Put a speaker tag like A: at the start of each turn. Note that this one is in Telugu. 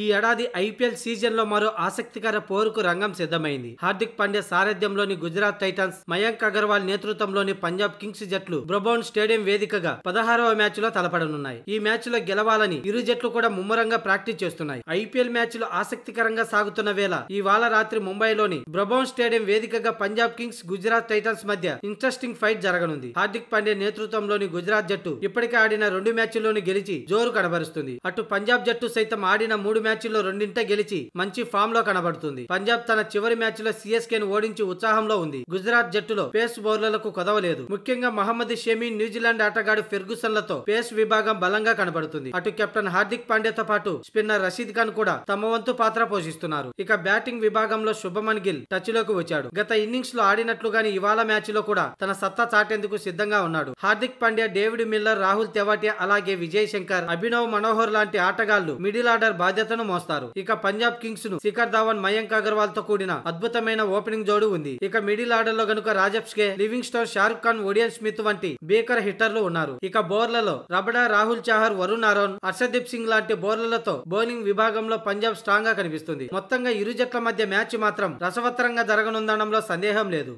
A: ఈ ఏడాది ఐపీఎల్ లో మరో ఆసక్తికర పోరుకు రంగం సిద్ధమైంది హార్దిక్ పాండ్యా సారథ్యంలోని గుజరాత్ టైటన్స్ మయాంక్ అగర్వాల్ నేతృత్వంలోని పంజాబ్ కింగ్స్ జట్లు బ్రబౌన్ స్టేడియం వేదికగా పదహారవ మ్యాచ్ లో తలపడనున్నాయి ఈ మ్యాచ్ లో గెలవాలని ఇరు జట్లు కూడా ముమ్మరంగా ప్రాక్టీస్ చేస్తున్నాయి ఐపీఎల్ లు ఆసక్తికరంగా సాగుతున్న వేళ ఇవాళ రాత్రి ముంబైలోని బ్రబౌన్ స్టేడియం వేదికగా పంజాబ్ కింగ్స్ గుజరాత్ టైటన్స్ మధ్య ఇంట్రెస్టింగ్ ఫైట్ జరగనుంది హార్దిక్ పాండే నేతృత్వంలోని గుజరాత్ జట్టు ఇప్పటికే ఆడిన రెండు మ్యాచ్ లోని గెలిచి జోరు కనబరుస్తుంది అటు పంజాబ్ జట్టు సైతం ఆడిన మూడు మూడు మ్యాచ్ల్లో రెండింట గెలిచి మంచి ఫామ్ లో కనబడుతుంది పంజాబ్ తన చివరి మ్యాచ్ లో సిఎస్కే ఓడించి ఉత్సాహంలో ఉంది గుజరాత్ జట్టులో పేస్ బౌలర్లకు కొదవలేదు ముఖ్యంగా మహమ్మద్ షమీ న్యూజిలాండ్ ఆటగాడు లతో పేస్ విభాగం బలంగా కనబడుతుంది అటు కెప్టెన్ హార్దిక్ తో పాటు స్పిన్నర్ రషీద్ ఖాన్ కూడా తమ వంతు పాత్ర పోషిస్తున్నారు ఇక బ్యాటింగ్ విభాగంలో శుభమన్ గిల్ టచ్ లోకి వచ్చాడు గత ఇన్నింగ్స్ లో ఆడినట్లుగానే ఇవాళ మ్యాచ్ లో కూడా తన సత్తా చాటేందుకు సిద్ధంగా ఉన్నాడు హార్దిక్ పాండ్యా డేవిడ్ మిల్లర్ రాహుల్ తెవాటియా అలాగే విజయ్ శంకర్ అభినవ్ మనోహర్ లాంటి ఆటగాళ్లు మిడిల్ ఆర్డర్ బాధ్యత బాధ్యతను మోస్తారు ఇక పంజాబ్ కింగ్స్ ను శిఖర్ ధావన్ మయాంక్ అగర్వాల్ తో కూడిన అద్భుతమైన ఓపెనింగ్ జోడు ఉంది ఇక మిడిల్ ఆర్డర్ లో గనుక Rajapaksa Livingstone Shahrukh Khan Odean Smith వంటి బేకర్ హిట్టర్లు ఉన్నారు ఇక బోర్లలో రబడా రాహుల్ చాహర్ వరుణ్ అరోన్ హర్షదీప్ సింగ్ లాంటి బోర్లతో బౌలింగ్ విభాగంలో పంజాబ్ స్ట్రాంగ్ గా కనిపిస్తుంది మొత్తంగా ఇరు జట్ల మధ్య మ్యాచ్ మాత్రం రసవత్తరంగా జరగనుందనంలో సందేహం లేదు